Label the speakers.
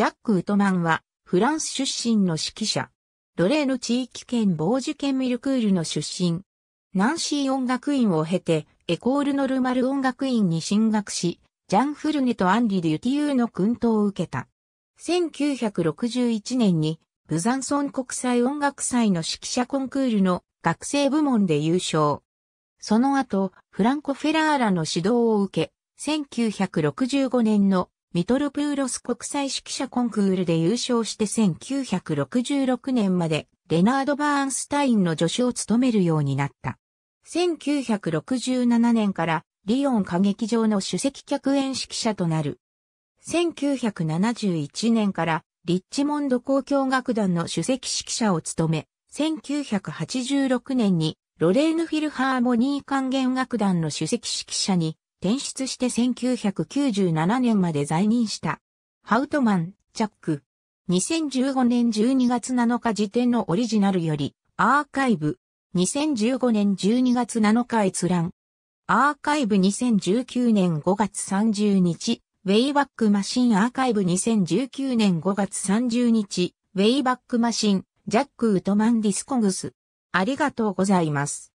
Speaker 1: ジャック・ウトマンは、フランス出
Speaker 2: 身の指揮者。奴隷の地域圏防受圏ミルクールの出身。ナンシー音楽院を経て、エコール・ノルマル音楽院に進学し、ジャン・フルネとアンリ・デュティユーの訓導を受けた。1961年に、ブザンソン国際音楽祭の指揮者コンクールの学生部門で優勝。その後、フランコ・フェラーラの指導を受け、1965年のミトロプーロス国際指揮者コンクールで優勝して1966年までレナード・バーンスタインの助手を務めるようになった。1967年からリオン歌劇場の主席客演指揮者となる。1971年からリッチモンド交響楽団の主席指揮者を務め、1986年にロレーヌ・フィルハーモニー管弦楽団の主席指揮者に転出して1997年まで在任した。ハウトマン、チャック。2015年12月7日時点のオリジナルより、アーカイブ。2015年12月7日閲覧。アーカイブ2019年5月30日。ウェイバックマシンアーカイブ2019年5月30日。ウェイバックマシン、ジャック・ウトマン・ディスコグス。ありがとうございます。